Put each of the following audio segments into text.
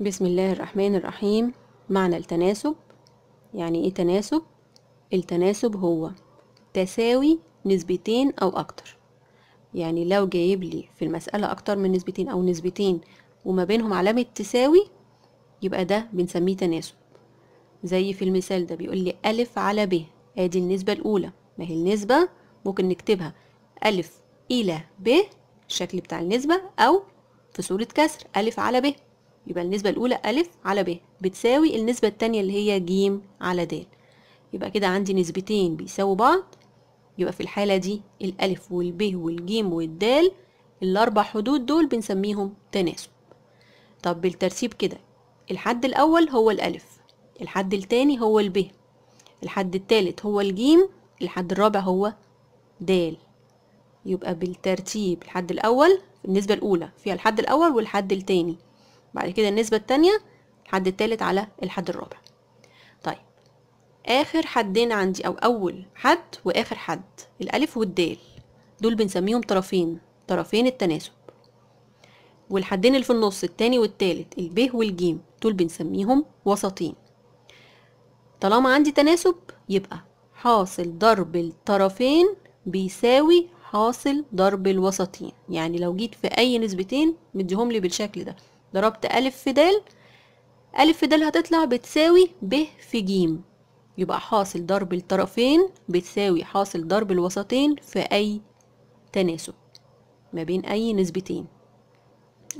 بسم الله الرحمن الرحيم معنى التناسب يعني ايه تناسب التناسب هو تساوي نسبتين او اكتر يعني لو جايب لي في المسألة اكتر من نسبتين او نسبتين وما بينهم علامة تساوي يبقى ده بنسميه تناسب زي في المثال ده بيقول لي ألف على ب ادي النسبة الأولى ما هي النسبة ممكن نكتبها ألف إلى ب الشكل بتاع النسبة أو في صورة كسر ألف على ب يبقى النسبة الأولى ألف على ب بتساوي النسبة التانية اللي هي ج على د يبقى كده عندي نسبتين بيساووا بعض يبقى في الحالة دي الألف والب والجيم والدال الأربع حدود دول بنسميهم تناسب طب بالترتيب كده الحد الأول هو الألف الحد التاني هو الب الحد التالت هو الجيم الحد الرابع هو د يبقى بالترتيب الحد الأول النسبة الأولى فيها الحد الأول والحد التاني بعد كده النسبة التانية الحد التالت على الحد الرابع طيب آخر حدين عندي أو أول حد وآخر حد الألف والدال دول بنسميهم طرفين طرفين التناسب والحدين اللي في النص التاني والتالت ب والجيم دول بنسميهم وسطين طالما عندي تناسب يبقى حاصل ضرب الطرفين بيساوي حاصل ضرب الوسطين يعني لو جيت في اي نسبتين مديهم لي بالشكل ده ضربت ألف في د ألف في د هتطلع بتساوي ب في ج يبقى حاصل ضرب الطرفين بتساوي حاصل ضرب الوسطين في أي تناسب ما بين أي نسبتين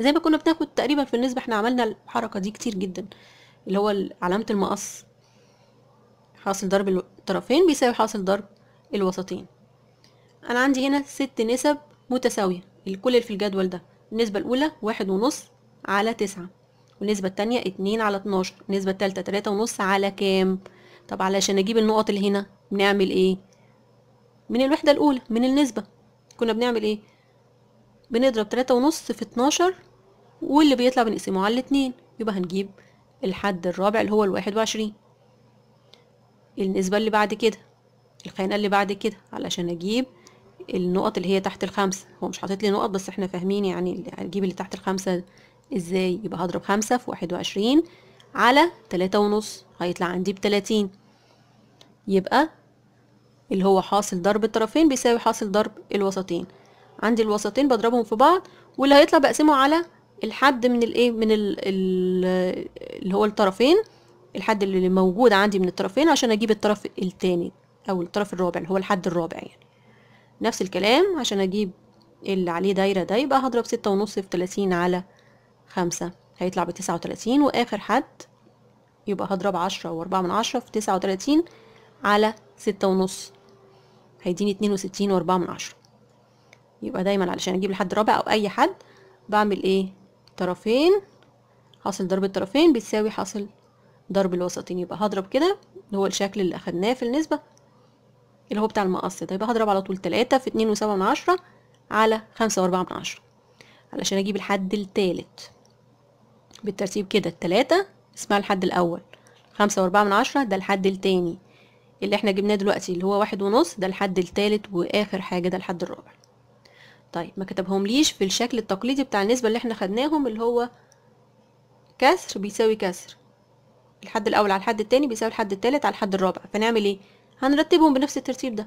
زي ما كنا بناخد تقريبا في النسبة احنا عملنا الحركة دي كتير جدا اللي هو علامة المقص حاصل ضرب الطرفين بيساوي حاصل ضرب الوسطين أنا عندي هنا ست نسب متساوية الكل اللي في الجدول ده النسبة الأولى واحد ونص على تسعة والنسبة التانية اتنين على اتناشر النسبة التالتة تلاتة ونص على كام طب علشان اجيب النقط اللي هنا بنعمل ايه من الوحدة الاولى من النسبة كنا بنعمل ايه بنضرب تلاتة ونص في اتناشر واللي بيطلع بنقسمه على الاتنين يبقى هنجيب الحد الرابع اللي هو الواحد وعشرين النسبة اللي بعد كده الخانة اللي بعد كده علشان اجيب النقط اللي هي تحت الخمسة هو مش حاطط لي نقط بس احنا فاهمين يعني, يعني هنجيب اللي تحت الخمسة ازاي يبقى هضرب خمسة في واحد وعشرين على تلاتة ونص هيطلع عندي بتلاتين يبقى اللي هو حاصل ضرب الطرفين بيساوي حاصل ضرب الوسطين عندي الوسطين بضربهم في بعض واللي هيطلع بقسمه على الحد من الايه من ال ال اللي هو الطرفين الحد اللي موجود عندي من الطرفين عشان اجيب الطرف التاني او الطرف الرابع اللي هو الحد الرابع يعني نفس الكلام عشان اجيب اللي عليه دايرة ده يبقى هضرب ستة ونص في تلاتين على خمسة هيطلع بتسعة وتلاتين وآخر حد يبقى هضرب عشرة وأربعة من عشرة في تسعة وتلاتين على ستة ونص هيديني اتنين وستين وأربعة من عشرة يبقى دايما علشان أجيب لحد رابع أو أي حد بعمل إيه طرفين حاصل ضرب الطرفين بتساوي حاصل ضرب الوسطين يبقى هضرب كده اللي هو الشكل اللي أخدناه في النسبة اللي هو بتاع المقص ده يبقى هضرب على طول تلاتة في اتنين وسبعة من عشرة على خمسة وأربعة من عشرة علشان أجيب الحد التالت بالترتيب كده التلاتة اسمها الحد الأول خمسة وأربعة من عشرة ده الحد التاني اللي احنا جبناه دلوقتي اللي هو واحد ونص ده الحد التالت وآخر حاجة ده الحد الرابع طيب ما كتبهم ليش في الشكل التقليدي بتاع النسبة اللي احنا خدناهم اللي هو كسر بيساوي كسر الحد الأول على الحد التاني بيساوي الحد التالت على الحد الرابع فنعمل ايه؟ هنرتبهم بنفس الترتيب ده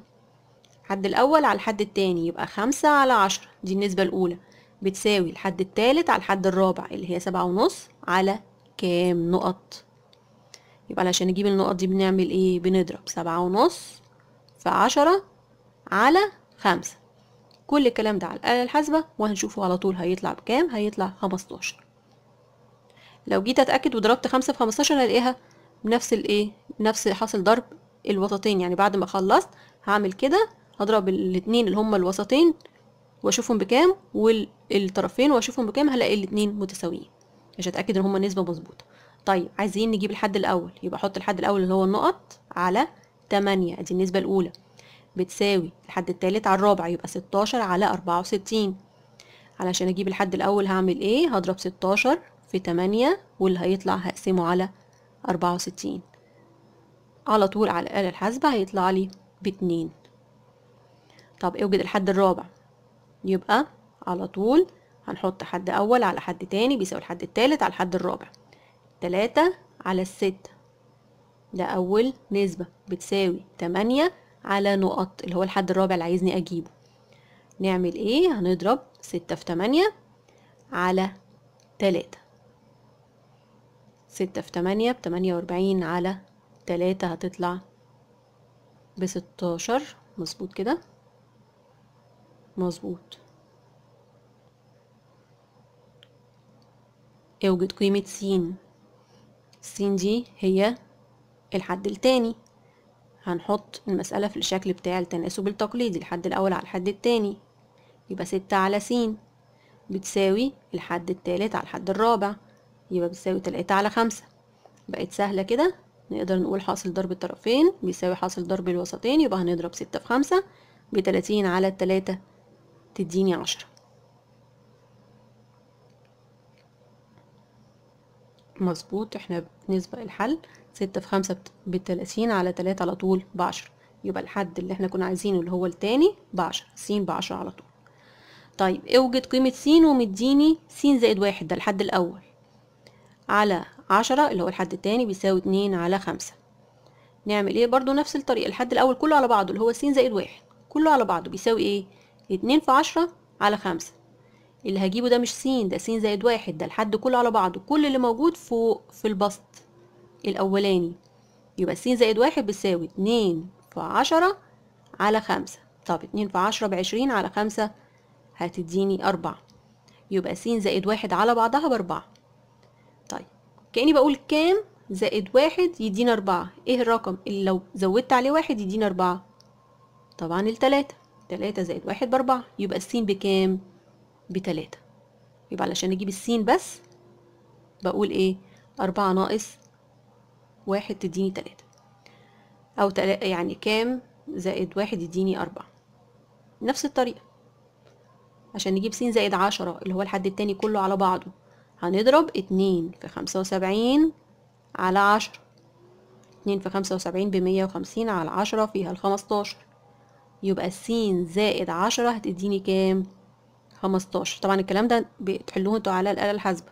الحد الأول على الحد التاني يبقى خمسة على عشرة دي النسبة الأولى بتساوي الحد التالت على الحد الرابع اللي هي سبعة ونص على كام نقط يبقى علشان نجيب النقط دي بنعمل ايه بنضرب سبعة ونص في عشرة على خمسة كل الكلام ده على الآلة الحاسبة وهنشوفه على طول هيطلع بكام هيطلع خمستاشر لو جيت اتأكد وضربت خمسة في خمستاشر هلاقيها بنفس الايه نفس حاصل ضرب الوسطين يعني بعد ما خلصت هعمل كده هضرب الاتنين اللي هما الوسطين واشوفهم بكام والطرفين واشوفهم بكام هلاقي الاتنين متساويين عشان اتاكد ان هما نسبه مظبوطه طيب عايزين نجيب الحد الاول يبقى احط الحد الاول اللي هو النقط على 8 ادي النسبه الاولى بتساوي الحد التالت على الرابع يبقى 16 على 64 علشان اجيب الحد الاول هعمل ايه هضرب 16 في 8 واللي هيطلع هقسمه على 64 على طول على الآلة الحاسبة هيطلع لي باتنين طب اوجد الحد الرابع يبقى على طول هنحط حد أول على حد تاني بيساوي الحد التالت على الحد الرابع تلاتة على الستة ده أول نسبة بتساوي تمانية على نقط اللي هو الحد الرابع اللي عايزني أجيبه نعمل إيه؟ هنضرب ستة في تمانية على تلاتة ستة في تمانية بتمانية وأربعين على تلاتة هتطلع بستاشر مظبوط كده مظبوط اوجد قيمة س س دي هي الحد التاني هنحط المسألة في الشكل بتاع التناسب التقليدي الحد الأول على الحد التاني يبقى ستة على س بتساوي الحد التالت على الحد الرابع يبقى بتساوي تلاتة على خمسة بقت سهلة كده نقدر نقول حاصل ضرب الطرفين بيساوي حاصل ضرب الوسطين يبقى هنضرب ستة في خمسة بتلاتين على التلاتة تديني عشرة مظبوط احنا بنسبة الحل ستة في خمسة بتلاتين على تلاتة على طول بعشرة يبقى الحد اللي احنا كنا عايزينه اللي هو التاني بعشرة س بعشرة على طول طيب اوجد قيمة س ومديني س زائد واحد ده الحد الأول على عشرة اللي هو الحد التاني بيساوي اتنين على خمسة نعمل ايه برضو نفس الطريقة الحد الأول كله على بعضه اللي هو س زائد واحد كله على بعضه بيساوي ايه اتنين في عشرة على خمسة اللي هجيبه ده مش س ده س زائد واحد ده الحد كله على بعضه كل اللي موجود فوق في البسط الأولاني يبقى س زائد واحد بيساوي اتنين في عشرة على خمسة طب اتنين في عشرة بعشرين على خمسة هتديني أربعة يبقى س زائد واحد على بعضها بأربعة طيب كأني بقول كام زائد واحد يدينا أربعة ايه الرقم اللي لو زودت عليه واحد يدينا أربعة طبعا التلاتة تلاتة زائد واحد بأربعة يبقى السين بكام؟ بتلاتة يبقى علشان نجيب السين بس بقول إيه؟ أربعة ناقص واحد تديني تلاتة أو تلاتة يعني كام زائد واحد يديني أربعة نفس الطريقة عشان نجيب س زائد عشرة اللي هو الحد التاني كله على بعضه هنضرب اتنين في خمسة وسبعين على عشرة اتنين في خمسة وسبعين بمية وخمسين على عشرة فيها الخمستاشر يبقى س زائد عشرة هتديني كام خمستاشر طبعا الكلام ده بتحلوه انتوا على الآلة الحاسبة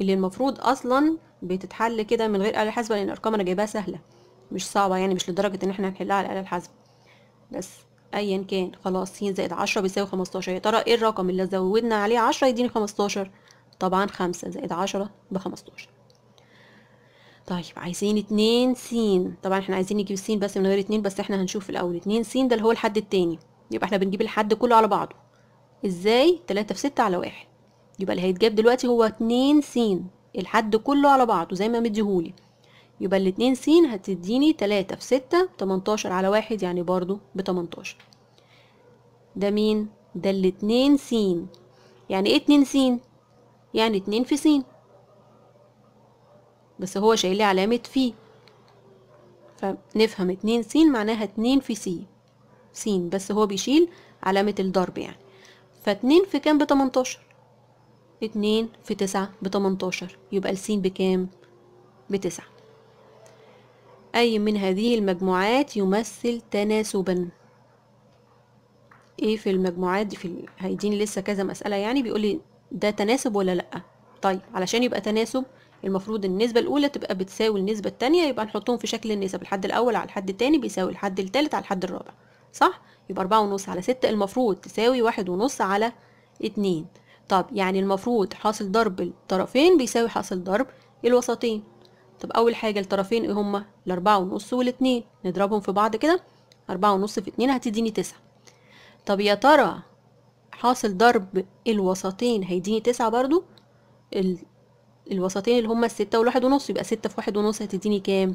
اللي المفروض أصلا بتتحل كده من غير آلة حاسبة لأن الأرقام أنا جايباها سهلة مش صعبة يعني مش لدرجة إن احنا هنحلها على الآلة الحاسبة بس أيا كان خلاص س زائد عشرة بيساوي خمستاشر يا ترى ايه الرقم اللي زودنا عليه عشرة يديني خمستاشر طبعا خمسة زائد عشرة بخمستاشر طيب عايزين اتنين سين طبعا احنا عايزين نجيب س بس من غير اتنين بس احنا هنشوف الاول اتنين سين ده اللي هو الحد التاني يبقى احنا بنجيب الحد كله على بعضه ازاي تلاتة في ستة على واحد يبقى اللي هيتجاب دلوقتي هو اتنين سين الحد كله على بعضه زي ما مديهولي يبقى الاتنين سين هتديني تلاتة في ستة تمنتاشر على واحد يعني برضو بتمنتاشر ده مين ده الاتنين سين يعني ايه اتنين سين يعني اتنين في سين بس هو شايل لي علامة في فنفهم اتنين س معناها اتنين في سي س بس هو بيشيل علامة الضرب يعني فاتنين في كام بتمنتاشر اتنين في تسعة بتمنتاشر يبقى السين بكام بتسعة أي من هذه المجموعات يمثل تناسبا ايه في المجموعات دي في هيديني لسه كذا مسألة يعني بيقولي ده تناسب ولا لأ طيب علشان يبقى تناسب المفروض النسبة الأولى تبقى بتساوي النسبة التانية يبقى نحطهم في شكل النسب الحد الأول على الحد التاني بيساوي الحد التالت على الحد الرابع صح؟ يبقى أربعة ونص على ستة المفروض تساوي واحد ونص على اتنين طب يعني المفروض حاصل ضرب الطرفين بيساوي حاصل ضرب الوسطين طب أول حاجة الطرفين إيه هما؟ الأربعة ونص والاتنين نضربهم في بعض كده أربعة ونص في اتنين هتديني تسعة طب يا ترى حاصل ضرب الوسطين هيديني تسعة برضو الوسطين اللي هما الستة والواحد ونص يبقى ستة في واحد ونص هتديني كام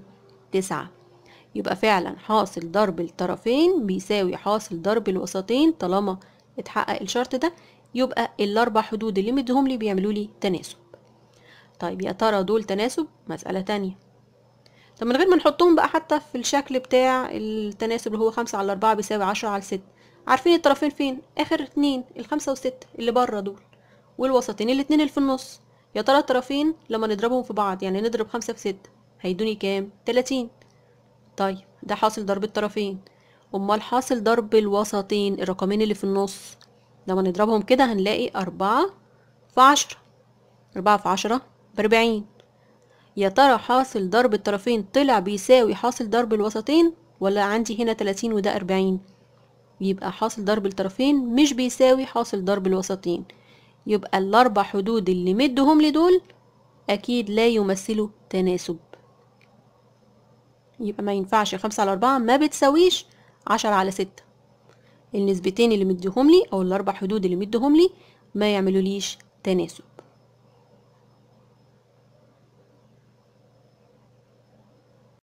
تسعة يبقى فعلا حاصل ضرب الطرفين بيساوي حاصل ضرب الوسطين طالما اتحقق الشرط ده يبقى الاربع حدود اللي مديهم لي بيعملوا لي تناسب طيب يا ترى دول تناسب مسألة تانية طب من غير ما نحطهم بقى حتى في الشكل بتاع التناسب اللي هو خمسة على أربعة بيساوي عشرة على ستة عارفين الطرفين فين آخر اتنين الخمسة والستة اللي بره دول والوسطين الاتنين اللي في النص يا ترى الطرفين لما نضربهم في بعض يعني نضرب خمسة في ستة هيدوني كام تلاتين طيب ده حاصل ضرب الطرفين امال حاصل ضرب الوسطين الرقمين اللي في النص لما نضربهم كده هنلاقي أربعة في عشرة أربعة في عشرة بأربعين يا ترى حاصل ضرب الطرفين طلع بيساوي حاصل ضرب الوسطين ولا عندي هنا تلاتين وده أربعين يبقى حاصل ضرب الطرفين مش بيساوي حاصل ضرب الوسطين يبقى الأربع حدود اللي مدهم لدول أكيد لا يمثلوا تناسب يبقى ما ينفعش خمسة على أربعة ما بتساويش عشرة على ستة النسبتين اللي مديهم لي أو الأربع حدود اللي مديهم لي ما يعملوليش تناسب